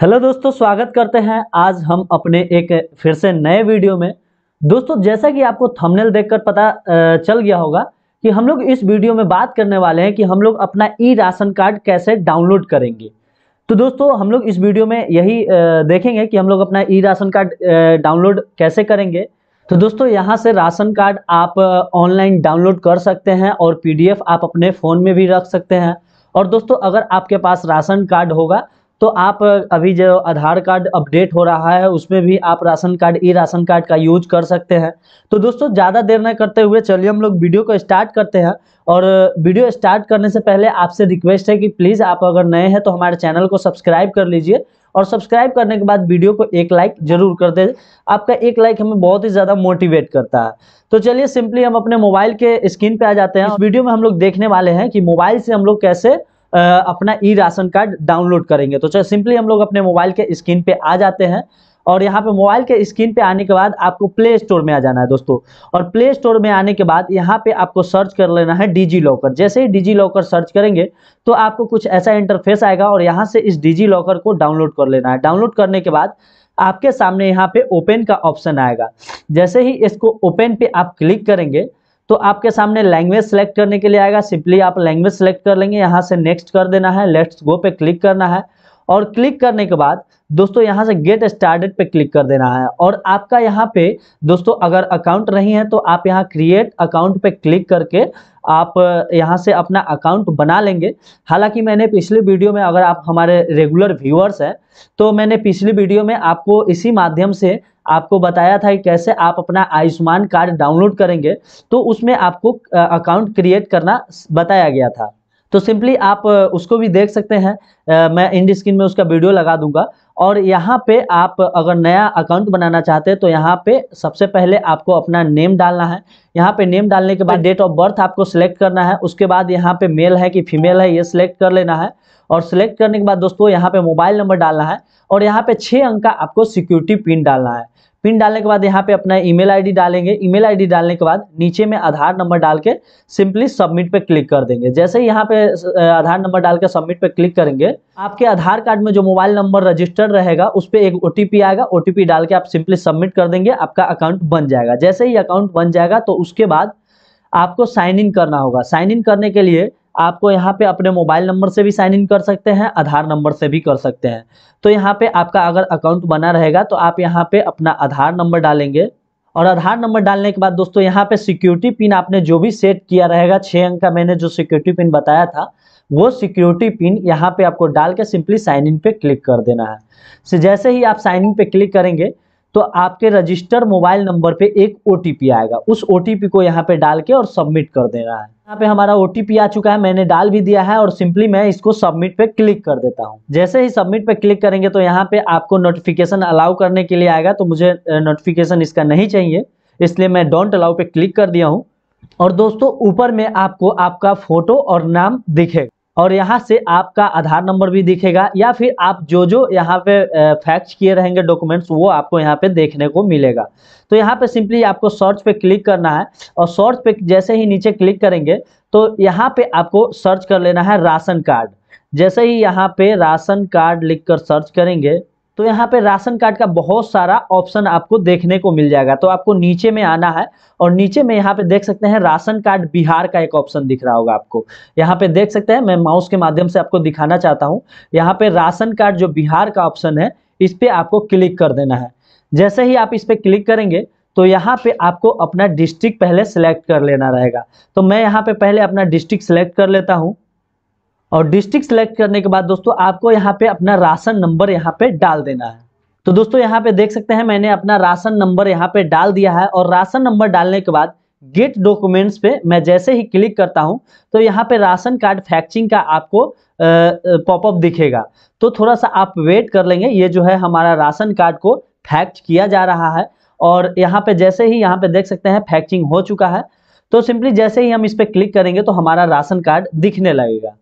hello दोस्तों स्वागत करते हैं आज हम अपने एक फिर से नए वीडियो में दोस्तों जैसा कि आपको थंबनेल देखकर पता चल गया होगा कि हम लोग इस वीडियो में बात करने वाले हैं कि हम लोग अपना ई राशन कार्ड कैसे डाउनलोड करेंगे तो दोस्तों हम लोग इस वीडियो में यही देखेंगे कि हम लोग अपना ई राशन कार्ड डाउनलोड कैसे करेंगे तो दोस्तों यहाँ से राशन कार्ड आप ऑनलाइन डाउनलोड कर सकते हैं और पी आप अपने फ़ोन में भी रख सकते हैं और दोस्तों अगर आपके पास राशन कार्ड होगा तो आप अभी जो आधार कार्ड अपडेट हो रहा है उसमें भी आप ration card E ration card का यूज कर सकते हैं तो दोस्तों ज़्यादा देर न करते हुए चलिए हम लोग वीडियो को स्टार्ट करते हैं और वीडियो स्टार्ट करने से पहले आपसे रिक्वेस्ट है कि प्लीज़ आप अगर नए हैं तो हमारे चैनल को सब्सक्राइब कर लीजिए और सब्सक्राइब करने के बाद वीडियो को एक लाइक जरूर कर दे आपका एक लाइक हमें बहुत ही ज़्यादा मोटिवेट करता है तो चलिए सिंपली हम अपने मोबाइल के स्क्रीन पे आ जाते हैं इस वीडियो में हम लोग देखने वाले हैं कि मोबाइल से हम लोग कैसे अपना ई राशन कार्ड डाउनलोड करेंगे तो चलो सिंपली हम लोग अपने मोबाइल के स्क्रीन पे आ जाते हैं और यहाँ पे मोबाइल के स्क्रीन पे आने के बाद आपको प्ले स्टोर में आ जाना है दोस्तों और प्ले स्टोर में आने के बाद यहाँ पे आपको सर्च कर लेना है डिजी लॉकर जैसे ही डिजी लॉकर सर्च करेंगे तो आपको कुछ ऐसा इंटरफेस आएगा और यहाँ से इस डिजी लॉकर को डाउनलोड कर लेना है डाउनलोड करने के बाद आपके सामने यहाँ पे ओपन का ऑप्शन आएगा जैसे ही इसको ओपन पे आप क्लिक करेंगे तो आपके सामने लैंग्वेज सेलेक्ट करने के लिए आएगा सिंपली आप लैंग्वेज सेलेक्ट कर लेंगे यहाँ से नेक्स्ट कर देना है लेट्स गो पे क्लिक करना है और क्लिक करने के बाद दोस्तों यहाँ से गेट स्टार्टेड पे क्लिक कर देना है और आपका यहाँ पे दोस्तों अगर अकाउंट नहीं है तो आप यहाँ क्रिएट अकाउंट पे क्लिक करके आप यहाँ से अपना अकाउंट बना लेंगे हालांकि मैंने पिछले वीडियो में अगर आप हमारे रेगुलर व्यूअर्स हैं तो मैंने पिछले वीडियो में आपको इसी माध्यम से आपको बताया था कि कैसे आप अपना आयुष्मान कार्ड डाउनलोड करेंगे तो उसमें आपको अकाउंट क्रिएट करना बताया गया था तो सिंपली आप उसको भी देख सकते हैं मैं इंड स्क्रीन में उसका वीडियो लगा दूंगा और यहाँ पे आप अगर नया अकाउंट बनाना चाहते हैं तो यहाँ पे सबसे पहले आपको अपना नेम डालना है यहाँ पे नेम डालने के बाद डेट ऑफ बर्थ आपको सिलेक्ट करना है उसके बाद यहाँ पे मेल है कि फीमेल है ये सिलेक्ट कर लेना है और सिलेक्ट करने के बाद दोस्तों यहाँ पे मोबाइल नंबर डालना है और यहाँ पे छः अंक का आपको सिक्योरिटी पिन डालना है पिन डालने के बाद यहाँ पे अपना ईमेल आईडी डालेंगे ईमेल आईडी डालने के बाद नीचे में आधार नंबर डाल के सिंपली सबमिट पे क्लिक कर देंगे जैसे ही यहाँ पे आधार नंबर डाल के सबमिट पे क्लिक करेंगे आपके आधार कार्ड में जो मोबाइल नंबर रजिस्टर्ड रहेगा उस पर एक ओ आएगा ओ डाल के आप सिंपली सबमिट कर देंगे आपका अकाउंट बन जाएगा जैसे ही अकाउंट बन जाएगा तो उसके बाद आपको साइन इन करना होगा साइन इन करने के लिए आपको यहाँ पे अपने मोबाइल नंबर से भी साइन इन कर सकते हैं आधार नंबर से भी कर सकते हैं तो यहाँ पे आपका अगर अकाउंट बना रहेगा तो आप यहाँ पे अपना आधार नंबर डालेंगे और आधार नंबर डालने के बाद दोस्तों यहाँ पे सिक्योरिटी पिन आपने जो भी सेट किया रहेगा छः अंक का मैंने जो सिक्योरिटी पिन बताया था वो सिक्योरिटी पिन यहाँ पे आपको डाल के सिंपली साइन इन पे क्लिक कर देना है जैसे ही आप साइन इन पे क्लिक करेंगे तो आपके रजिस्टर मोबाइल नंबर पे एक ओ आएगा उस ओ को यहाँ पे डाल के और सबमिट कर देना है यहाँ पे हमारा ओ आ चुका है मैंने डाल भी दिया है और सिंपली मैं इसको सबमिट पे क्लिक कर देता हूँ जैसे ही सबमिट पे क्लिक करेंगे तो यहाँ पे आपको नोटिफिकेशन अलाउ करने के लिए आएगा तो मुझे नोटिफिकेशन इसका नहीं चाहिए इसलिए मैं डोंट अलाउ पे क्लिक कर दिया हूँ और दोस्तों ऊपर में आपको आपका फोटो और नाम दिखेगा और यहाँ से आपका आधार नंबर भी दिखेगा या फिर आप जो जो यहाँ पे फैक्स किए रहेंगे डॉक्यूमेंट्स वो आपको यहाँ पे देखने को मिलेगा तो यहाँ पे सिंपली आपको सर्च पे क्लिक करना है और सर्च पे जैसे ही नीचे क्लिक करेंगे तो यहाँ पे आपको सर्च कर लेना है राशन कार्ड जैसे ही यहाँ पे राशन कार्ड लिख कर सर्च करेंगे तो यहाँ पे राशन कार्ड का बहुत सारा ऑप्शन आपको देखने को मिल जाएगा तो आपको नीचे में आना है और नीचे में यहाँ पे देख सकते हैं राशन कार्ड बिहार का एक ऑप्शन दिख रहा होगा आपको यहाँ पे देख सकते हैं मैं माउस के माध्यम से आपको दिखाना चाहता हूँ यहाँ पे राशन कार्ड जो बिहार का ऑप्शन है इस पर आपको क्लिक कर देना है जैसे ही आप इस पर क्लिक करेंगे तो यहाँ पे आपको अपना डिस्ट्रिक्ट पहले सिलेक्ट कर लेना रहेगा तो मैं यहाँ पे पहले अपना डिस्ट्रिक्ट सेलेक्ट कर लेता हूँ और डिस्ट्रिक्ट सेलेक्ट करने के बाद दोस्तों आपको यहाँ पे अपना राशन नंबर यहाँ पे डाल देना है तो दोस्तों यहाँ पे देख सकते हैं मैंने अपना राशन नंबर यहाँ पे डाल दिया है और राशन नंबर डालने के बाद गेट डॉक्यूमेंट्स पे मैं जैसे ही क्लिक करता हूँ तो यहाँ पे राशन कार्ड फैक्चिंग का आपको पॉपअप दिखेगा तो थोड़ा सा आप वेट कर लेंगे ये जो है हमारा राशन कार्ड को फैक्ट किया जा रहा है और यहाँ पे जैसे ही यहाँ पे देख सकते हैं फैक्चिंग हो चुका है तो सिंपली जैसे ही हम इस पर क्लिक करेंगे तो हमारा राशन कार्ड दिखने लगेगा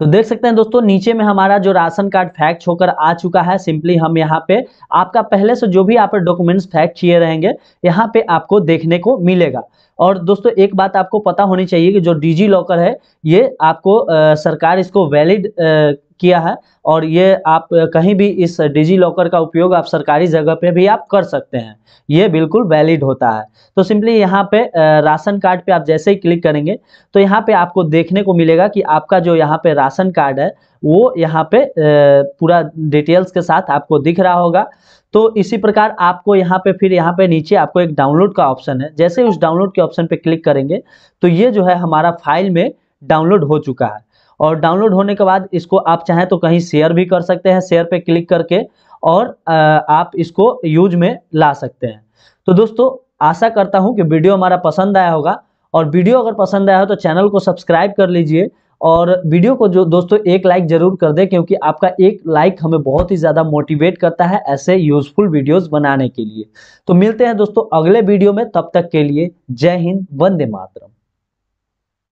तो देख सकते हैं दोस्तों नीचे में हमारा जो राशन कार्ड फैक्ट होकर आ चुका है सिंपली हम यहाँ पे आपका पहले से जो भी आप डॉक्यूमेंट्स फैक्ट किए रहेंगे यहाँ पे आपको देखने को मिलेगा और दोस्तों एक बात आपको पता होनी चाहिए कि जो डिजी लॉकर है ये आपको आ, सरकार इसको वैलिड किया है और ये आप कहीं भी इस डिजी लॉकर का उपयोग आप सरकारी जगह पे भी आप कर सकते हैं ये बिल्कुल वैलिड होता है तो सिंपली यहाँ पे राशन कार्ड पे आप जैसे ही क्लिक करेंगे तो यहाँ पे आपको देखने को मिलेगा कि आपका जो यहाँ पे राशन कार्ड है वो यहाँ पे पूरा डिटेल्स के साथ आपको दिख रहा होगा तो इसी प्रकार आपको यहाँ पे फिर यहाँ पे नीचे आपको एक डाउनलोड का ऑप्शन है जैसे उस डाउनलोड के ऑप्शन पे क्लिक करेंगे तो ये जो है हमारा फाइल में डाउनलोड हो चुका है और डाउनलोड होने के बाद इसको आप चाहें तो कहीं शेयर भी कर सकते हैं शेयर पे क्लिक करके और आप इसको यूज में ला सकते हैं तो दोस्तों आशा करता हूँ कि वीडियो हमारा पसंद आया होगा और वीडियो अगर पसंद आया हो तो चैनल को सब्सक्राइब कर लीजिए और वीडियो को जो दोस्तों एक लाइक ज़रूर कर दें क्योंकि आपका एक लाइक हमें बहुत ही ज़्यादा मोटिवेट करता है ऐसे यूज़फुल वीडियोस बनाने के लिए तो मिलते हैं दोस्तों अगले वीडियो में तब तक के लिए जय हिंद वंदे मातरम